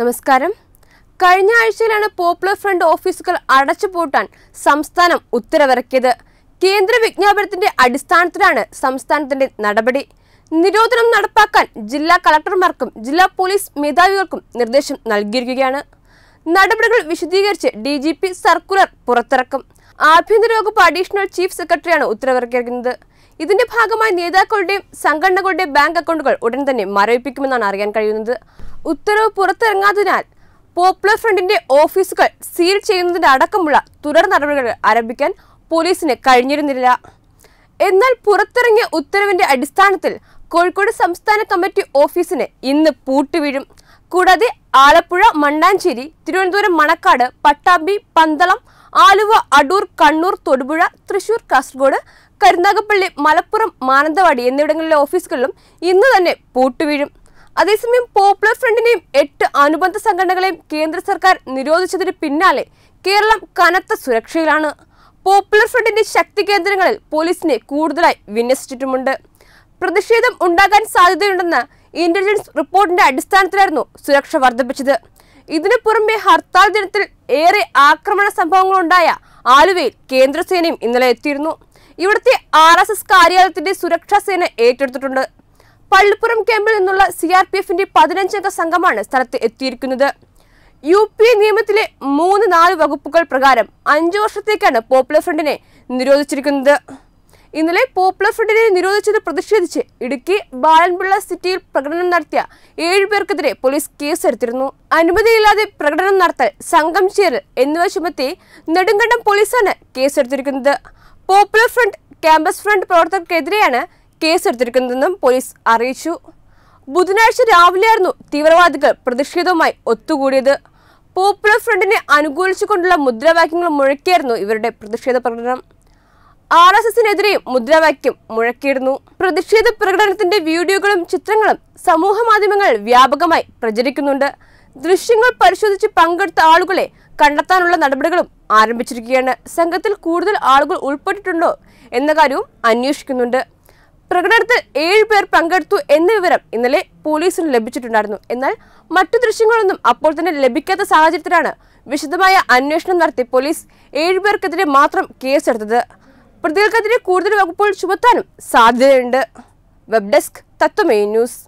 നമസ്കാരം കഴിഞ്ഞ ആഴ്ചയിലാണ് പോപ്പുലർ ഫ്രണ്ട് ഓഫീസുകൾ അടച്ചുപൂട്ടാൻ സംസ്ഥാനം ഉത്തരവിറക്കിയത് കേന്ദ്ര വിജ്ഞാപനത്തിന്റെ അടിസ്ഥാനത്തിലാണ് സംസ്ഥാനത്തിന്റെ നടപടി നിരോധനം നടപ്പാക്കാൻ ജില്ലാ കളക്ടർമാർക്കും ജില്ലാ പോലീസ് മേധാവികൾക്കും നിർദ്ദേശം നൽകിയിരിക്കുകയാണ് നടപടികൾ വിശദീകരിച്ച് ഡി ജി പി സർക്കുലർ പുറത്തിറക്കും ആഭ്യന്തര വകുപ്പ് അഡീഷണൽ ചീഫ് സെക്രട്ടറിയാണ് ഉത്തരവിറക്കിയിരിക്കുന്നത് ഇതിന്റെ ഭാഗമായി നേതാക്കളുടെയും സംഘടനകളുടെയും ബാങ്ക് അക്കൗണ്ടുകൾ ഉടൻ തന്നെ മരവിപ്പിക്കുമെന്നാണ് അറിയാൻ കഴിയുന്നത് ഉത്തരവ് പുറത്തിറങ്ങാതിനാൽ പോപ്പുലർ ഫ്രണ്ടിന്റെ ഓഫീസുകൾ സീൽ ചെയ്യുന്നതിന്റെ അടക്കമുള്ള തുടർ നടപടികൾ ആരംഭിക്കാൻ പോലീസിന് കഴിഞ്ഞിരുന്നില്ല എന്നാൽ പുറത്തിറങ്ങിയ ഉത്തരവിന്റെ അടിസ്ഥാനത്തിൽ കോഴിക്കോട് സംസ്ഥാന കമ്മിറ്റി ഓഫീസിന് ഇന്ന് പൂട്ടുവീഴും കൂടാതെ ആലപ്പുഴ മണ്ണാഞ്ചേരി തിരുവനന്തപുരം മണക്കാട് പട്ടാമ്പി പന്തളം ആലുവ അടൂർ കണ്ണൂർ തൊടുപുഴ തൃശൂർ കാസർഗോഡ് കരുനാഗപ്പള്ളി മലപ്പുറം മാനന്തവാടി എന്നിവിടങ്ങളിലെ ഓഫീസുകളിലും ഇന്ന് തന്നെ പൂട്ടുവീഴും അതേസമയം പോപ്പുലർ ഫ്രണ്ടിനെയും എട്ട് അനുബന്ധ സംഘടനകളെയും കേന്ദ്ര സർക്കാർ നിരോധിച്ചതിന് പിന്നാലെ കേരളം കനത്ത സുരക്ഷയിലാണ് പോപ്പുലർ ഫ്രണ്ടിന്റെ ശക്തി കേന്ദ്രങ്ങളിൽ പോലീസിനെ കൂടുതലായി വിന്യസിച്ചിട്ടുമുണ്ട് പ്രതിഷേധം ഉണ്ടാകാൻ സാധ്യതയുണ്ടെന്ന് ഇന്റലിജൻസ് റിപ്പോർട്ടിന്റെ അടിസ്ഥാനത്തിലായിരുന്നു സുരക്ഷ വർദ്ധിപ്പിച്ചത് ഇതിനു പുറമെ ഹർത്താൽ ദിനത്തിൽ ഏറെ ആക്രമണ സംഭവങ്ങളുണ്ടായ ആലുവയിൽ കേന്ദ്രസേനയും ഇന്നലെ എത്തിയിരുന്നു ഇവിടുത്തെ ആർ എസ് എസ് കാര്യാലയത്തിന്റെ സുരക്ഷാ സേന ഏറ്റെടുത്തിട്ടുണ്ട് പള്ളിപ്പുറം ക്യാമ്പിൽ നിന്നുള്ള സി ആർ പി എഫിന്റെ പതിനഞ്ചംഗ സംഘമാണ് സ്ഥലത്ത് എത്തിയിരിക്കുന്നത് യു പി നിയമത്തിലെ മൂന്ന് നാല് വകുപ്പുകൾ പ്രകാരം അഞ്ചു വർഷത്തേക്കാണ് പോപ്പുലർ ഫ്രണ്ടിനെ നിരോധിച്ചിരിക്കുന്നത് ഇന്നലെ പോപ്പുലർ ഫ്രണ്ടിനെ നിരോധിച്ചത് പ്രതിഷേധിച്ച് ഇടുക്കി ബാലൻപിള്ള സിറ്റിയിൽ പ്രകടനം നടത്തിയ ഏഴുപേർക്കെതിരെ പോലീസ് കേസെടുത്തിരുന്നു അനുമതിയില്ലാതെ പ്രകടനം നടത്താൻ സംഘം ചേരൽ എന്നിവ ചുമത്തി നെടുങ്കണ്ടം പോലീസാണ് കേസെടുത്തിരിക്കുന്നത് പോപ്പുലർ ഫ്രണ്ട് ക്യാമ്പസ് ഫ്രണ്ട് പ്രവർത്തകർക്കെതിരെയാണ് കേസെടുത്തിരിക്കുന്നതെന്നും പോലീസ് അറിയിച്ചു ബുധനാഴ്ച രാവിലെയായിരുന്നു തീവ്രവാദികൾ പ്രതിഷേധവുമായി ഒത്തുകൂടിയത് പോപ്പുലർ ഫ്രണ്ടിനെ അനുകൂലിച്ചുകൊണ്ടുള്ള മുദ്രാവാക്യങ്ങൾ മുഴക്കിയായിരുന്നു ഇവരുടെ പ്രതിഷേധ പ്രകടനം ആർ എസ് എസിനെതിരെയും മുദ്രാവാക്യം മുഴക്കിയിരുന്നു പ്രതിഷേധ പ്രകടനത്തിന്റെ വീഡിയോകളും ചിത്രങ്ങളും സമൂഹ മാധ്യമങ്ങൾ വ്യാപകമായി പ്രചരിക്കുന്നുണ്ട് ദൃശ്യങ്ങൾ പരിശോധിച്ച് പങ്കെടുത്ത ആളുകളെ കണ്ടെത്താനുള്ള നടപടികളും ആരംഭിച്ചിരിക്കുകയാണ് സംഘത്തിൽ കൂടുതൽ ആളുകൾ ഉൾപ്പെട്ടിട്ടുണ്ടോ എന്ന കാര്യവും അന്വേഷിക്കുന്നുണ്ട് പ്രകടനത്തിൽ ഏഴ് പേർ പങ്കെടുത്തു എന്ന വിവരം ഇന്നലെ പോലീസിന് ലഭിച്ചിട്ടുണ്ടായിരുന്നു എന്നാൽ മറ്റു ദൃശ്യങ്ങളൊന്നും അപ്പോൾ തന്നെ ലഭിക്കാത്ത സാഹചര്യത്തിലാണ് വിശദമായ അന്വേഷണം നടത്തി പോലീസ് ഏഴുപേർക്കെതിരെ മാത്രം കേസെടുത്തത് പ്രതികൾക്കെതിരെ കൂടുതൽ വകുപ്പുകൾ ചുമത്താനും സാധ്യതയുണ്ട് വെബ് ഡെസ്ക് തത്വമേ ന്യൂസ്